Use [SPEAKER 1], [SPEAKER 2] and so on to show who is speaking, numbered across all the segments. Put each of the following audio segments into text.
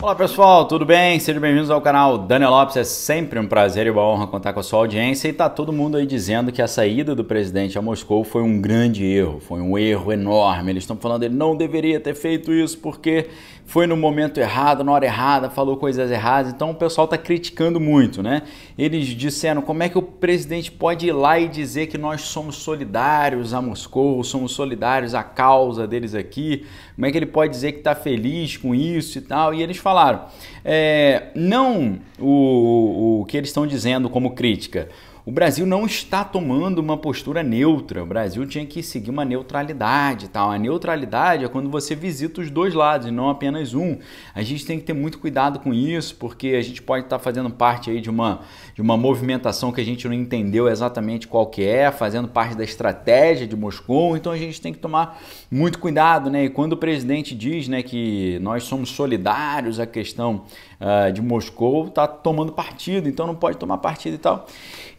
[SPEAKER 1] Olá pessoal, tudo bem? Sejam bem-vindos ao canal Daniel Lopes. É sempre um prazer e uma honra contar com a sua audiência. E tá todo mundo aí dizendo que a saída do presidente a Moscou foi um grande erro, foi um erro enorme. Eles estão falando ele não deveria ter feito isso porque foi no momento errado, na hora errada, falou coisas erradas. Então o pessoal tá criticando muito, né? Eles disseram como é que o presidente pode ir lá e dizer que nós somos solidários a Moscou, somos solidários à causa deles aqui? Como é que ele pode dizer que tá feliz com isso e tal? E eles falaram. É, não o, o que eles estão dizendo como crítica, o Brasil não está tomando uma postura neutra. O Brasil tinha que seguir uma neutralidade, tal. A neutralidade é quando você visita os dois lados, e não apenas um. A gente tem que ter muito cuidado com isso, porque a gente pode estar fazendo parte aí de uma de uma movimentação que a gente não entendeu exatamente qual que é, fazendo parte da estratégia de Moscou. Então a gente tem que tomar muito cuidado, né? E quando o presidente diz, né, que nós somos solidários à questão uh, de Moscou, tá tomando partido. Então não pode tomar partido e tal.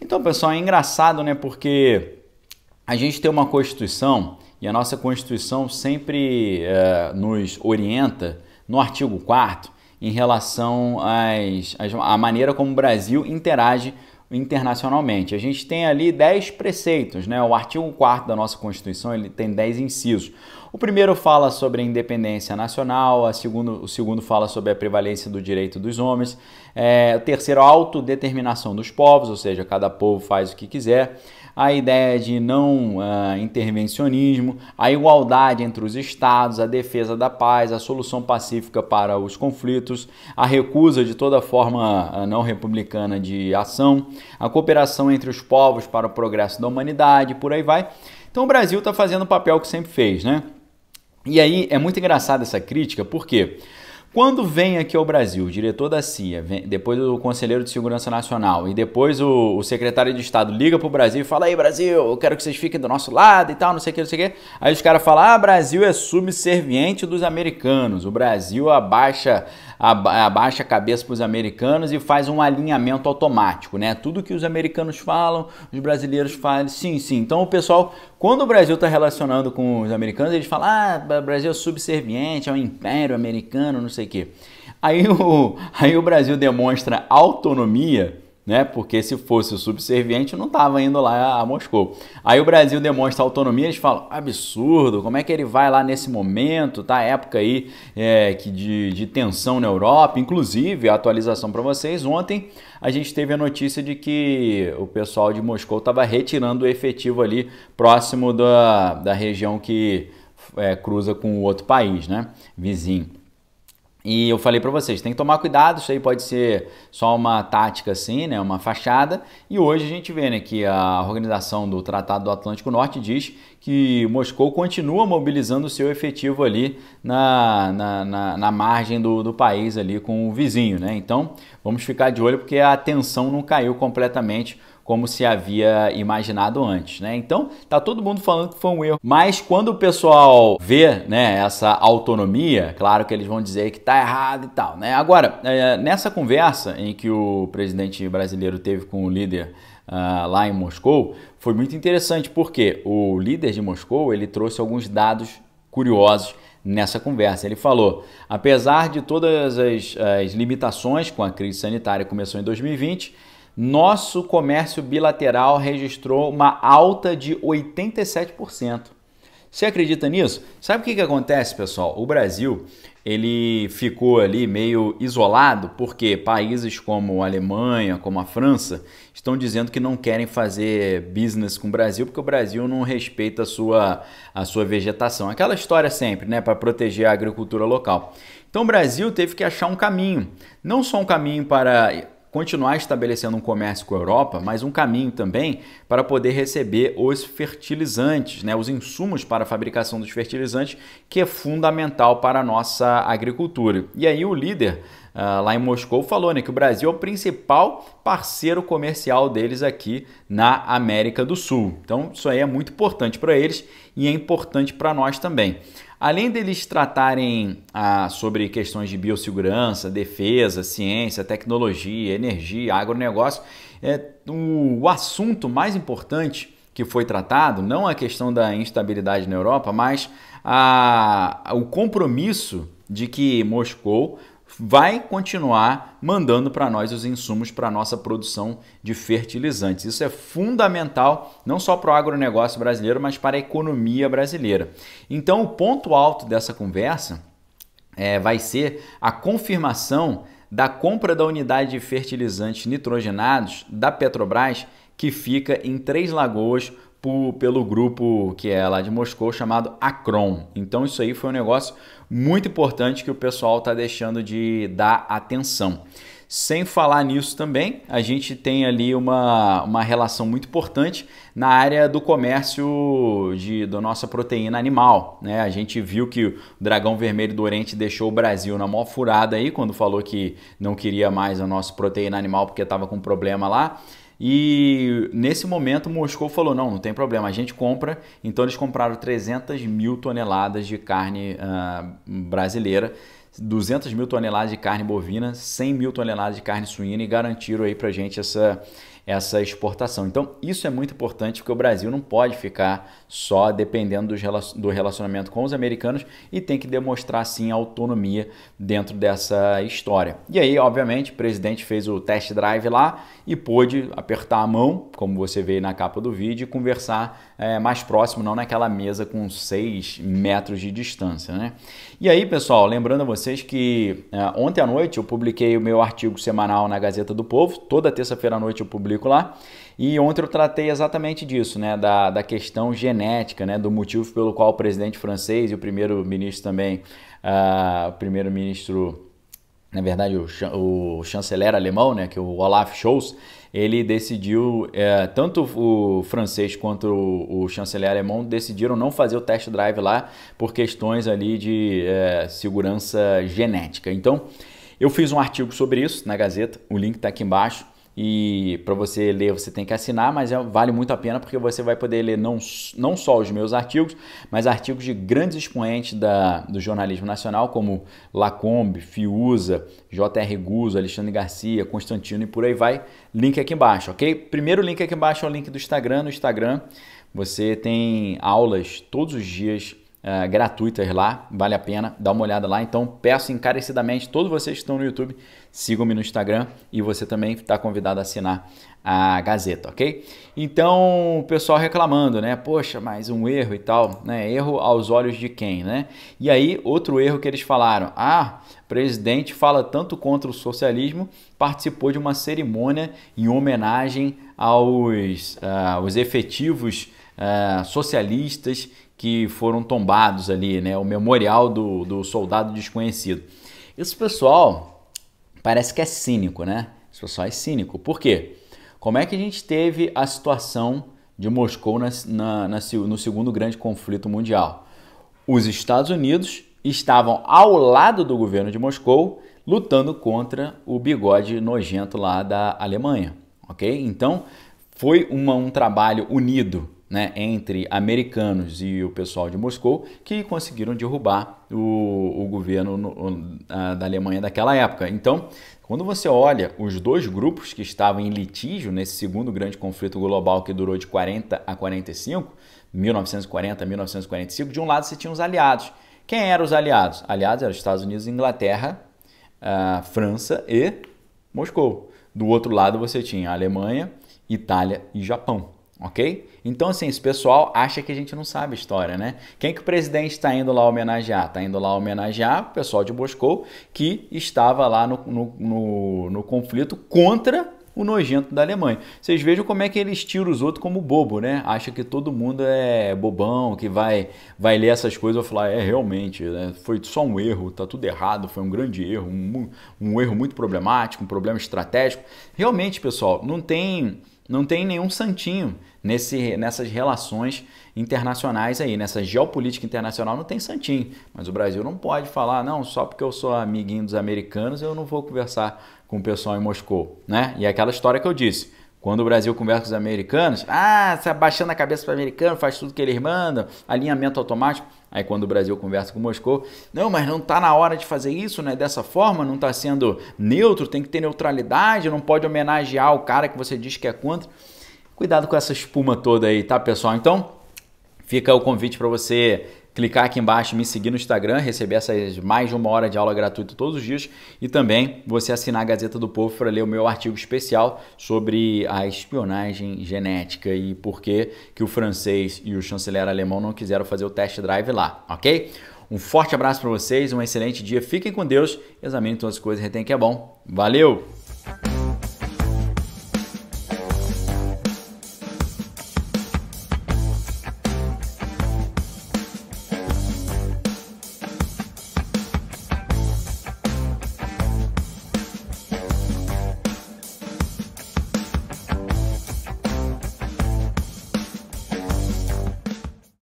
[SPEAKER 1] Então então, pessoal, é engraçado, né? Porque a gente tem uma Constituição e a nossa Constituição sempre é, nos orienta no artigo 4 em relação às, às, à maneira como o Brasil interage internacionalmente. A gente tem ali 10 preceitos, né? O artigo 4 da nossa Constituição, ele tem 10 incisos. O primeiro fala sobre a independência nacional, a segundo, o segundo fala sobre a prevalência do direito dos homens, é, o terceiro, a autodeterminação dos povos, ou seja, cada povo faz o que quiser a ideia de não uh, intervencionismo, a igualdade entre os Estados, a defesa da paz, a solução pacífica para os conflitos, a recusa de toda forma ah, não republicana de ação, a cooperação entre os povos para o progresso da humanidade, por aí vai. Então o Brasil está fazendo o papel que sempre fez, né? E aí é muito engraçada essa crítica, por quê? Porque quando vem aqui ao Brasil o diretor da CIA, vem, depois o conselheiro de segurança nacional e depois o, o secretário de Estado liga pro Brasil e fala: aí Brasil, eu quero que vocês fiquem do nosso lado e tal, não sei o que, não sei o que. Aí os caras falam: ah, Brasil é subserviente dos americanos, o Brasil abaixa abaixa a cabeça para os americanos e faz um alinhamento automático, né? Tudo que os americanos falam, os brasileiros falam, sim, sim. Então o pessoal, quando o Brasil está relacionando com os americanos, eles falam, ah, Brasil é subserviente ao é um império americano, não sei o quê. Aí o, aí o Brasil demonstra autonomia né? Porque se fosse o subserviente, não estava indo lá a Moscou. Aí o Brasil demonstra autonomia, eles falam, absurdo, como é que ele vai lá nesse momento, tá? Época aí é, que de, de tensão na Europa, inclusive, a atualização para vocês, ontem a gente teve a notícia de que o pessoal de Moscou estava retirando o efetivo ali próximo da, da região que é, cruza com o outro país, né? Vizinho. E eu falei para vocês, tem que tomar cuidado, isso aí pode ser só uma tática assim, né, uma fachada. E hoje a gente vê né, que a organização do Tratado do Atlântico Norte diz que Moscou continua mobilizando o seu efetivo ali na, na, na, na margem do, do país ali com o vizinho. Né? Então vamos ficar de olho porque a tensão não caiu completamente como se havia imaginado antes, né? Então, tá todo mundo falando que foi um erro. Mas quando o pessoal vê, né, essa autonomia, claro que eles vão dizer que tá errado e tal, né? Agora, é, nessa conversa em que o presidente brasileiro teve com o líder Uh, lá em Moscou foi muito interessante porque o líder de Moscou ele trouxe alguns dados curiosos nessa conversa. Ele falou: apesar de todas as, as limitações com a crise sanitária que começou em 2020, nosso comércio bilateral registrou uma alta de 87%. Você acredita nisso? Sabe o que, que acontece, pessoal? O Brasil ele ficou ali meio isolado porque países como a Alemanha, como a França, estão dizendo que não querem fazer business com o Brasil porque o Brasil não respeita a sua, a sua vegetação. Aquela história sempre, né, para proteger a agricultura local. Então o Brasil teve que achar um caminho, não só um caminho para continuar estabelecendo um comércio com a Europa, mas um caminho também para poder receber os fertilizantes, né, os insumos para a fabricação dos fertilizantes, que é fundamental para a nossa agricultura. E aí o líder Uh, lá em Moscou falou né, que o Brasil é o principal parceiro comercial deles aqui na América do Sul. Então, isso aí é muito importante para eles e é importante para nós também. Além deles tratarem ah, sobre questões de biossegurança, defesa, ciência, tecnologia, energia, agronegócio, é, o, o assunto mais importante que foi tratado, não a questão da instabilidade na Europa, mas a, a, o compromisso de que Moscou vai continuar mandando para nós os insumos para a nossa produção de fertilizantes. Isso é fundamental não só para o agronegócio brasileiro, mas para a economia brasileira. Então, o ponto alto dessa conversa é, vai ser a confirmação da compra da unidade de fertilizantes nitrogenados da Petrobras, que fica em Três Lagoas, por, pelo grupo que é lá de Moscou chamado Akron. Então isso aí foi um negócio muito importante que o pessoal está deixando de dar atenção. Sem falar nisso também, a gente tem ali uma, uma relação muito importante na área do comércio de, da nossa proteína animal. Né? A gente viu que o dragão vermelho do Oriente deixou o Brasil na mó furada aí quando falou que não queria mais a nossa proteína animal porque estava com problema lá. E nesse momento Moscou falou: não, não tem problema, a gente compra. Então eles compraram 300 mil toneladas de carne uh, brasileira, 200 mil toneladas de carne bovina, 100 mil toneladas de carne suína e garantiram aí para gente essa, essa exportação. Então isso é muito importante porque o Brasil não pode ficar só dependendo do relacionamento com os americanos e tem que demonstrar sim autonomia dentro dessa história. E aí, obviamente, o presidente fez o test drive lá e pôde apertar a mão, como você vê na capa do vídeo, e conversar é, mais próximo, não naquela mesa com 6 metros de distância. Né? E aí, pessoal, lembrando a vocês que é, ontem à noite eu publiquei o meu artigo semanal na Gazeta do Povo, toda terça-feira à noite eu publico lá. E ontem eu tratei exatamente disso, né, da, da questão genética, né, do motivo pelo qual o presidente francês e o primeiro-ministro também, uh, o primeiro-ministro na verdade, o, o, chanceler alemão, né, que é o Olaf Scholz, ele decidiu, é, tanto o francês quanto o, o, chanceler alemão decidiram não fazer o test drive lá por questões ali de é, segurança genética. Então, eu fiz um artigo sobre isso na Gazeta, o link está aqui embaixo. E para você ler, você tem que assinar, mas é, vale muito a pena porque você vai poder ler não, não só os meus artigos, mas artigos de grandes expoentes da, do jornalismo nacional, como Lacombe, Fiuza, J.R. Guzzo, Alexandre Garcia, Constantino e por aí vai. Link aqui embaixo, ok? Primeiro link aqui embaixo é o link do Instagram. No Instagram você tem aulas todos os dias uh, é, gratuitas lá, vale a pena, dá uma olhada lá. Então peço encarecidamente, todos vocês que estão no YouTube, sigam-me no Instagram e você também está convidado a assinar a Gazeta, ok? Então, o pessoal reclamando, né? Poxa, mais um erro e tal, né? Erro aos olhos de quem, né? E aí, outro erro que eles falaram: ah, presidente fala tanto contra o socialismo, participou de uma cerimônia em homenagem aos, uh, aos efetivos é, socialistas que foram tombados ali, né? O memorial do, do soldado desconhecido. Esse pessoal parece que é cínico, né? Esse pessoal é cínico. Por quê? Como é que a gente teve a situação de Moscou na, na, na, no segundo grande conflito mundial? Os Estados Unidos estavam ao lado do governo de Moscou lutando contra o bigode nojento lá da Alemanha, ok? Então foi uma, um trabalho unido né, entre americanos e o pessoal de Moscou que conseguiram derrubar o, o governo no, o, a, da Alemanha daquela época. Então, quando você olha os dois grupos que estavam em litígio nesse segundo grande conflito global que durou de 40 a 45, 1940 a 1945, de um lado você tinha os aliados. Quem eram os aliados? Aliados eram Estados Unidos, Inglaterra, ah, França e Moscou. Do outro lado você tinha Alemanha, Itália e Japão ok? Então, assim, esse pessoal acha que a gente não sabe a história, né? Quem que o presidente está indo lá homenagear? Está indo lá homenagear o pessoal de Moscou que estava lá no, no, no, no conflito contra o nojento da Alemanha. Vocês vejam como é que eles tiram os outros como bobo, né? Acha que todo mundo é bobão, que vai vai ler essas coisas e falar, é realmente, né? foi só um erro, tá tudo errado, foi um grande erro, um, um erro muito problemático, um problema estratégico. Realmente, pessoal, não tem não tem nenhum santinho nesse, nessas relações internacionais aí, nessa geopolítica internacional não tem santinho. Mas o Brasil não pode falar, não, só porque eu sou amiguinho dos americanos eu não vou conversar com o pessoal em Moscou, né? E é aquela história que eu disse, quando o Brasil conversa com os americanos, ah, está abaixando a cabeça para o americano, faz tudo que eles mandam, alinhamento automático. Aí quando o Brasil conversa com Moscou, não, mas não está na hora de fazer isso, né? Dessa forma, não está sendo neutro, tem que ter neutralidade, não pode homenagear o cara que você diz que é contra. Cuidado com essa espuma toda aí, tá, pessoal? Então, fica o convite para você clicar aqui embaixo, me seguir no Instagram, receber essas mais de uma hora de aula gratuita todos os dias e também você assinar a Gazeta do Povo para ler o meu artigo especial sobre a espionagem genética e por que, que o francês e o chanceler alemão não quiseram fazer o test drive lá, ok? Um forte abraço para vocês, um excelente dia, fiquem com Deus, examinem todas as coisas, retém que é bom. Valeu!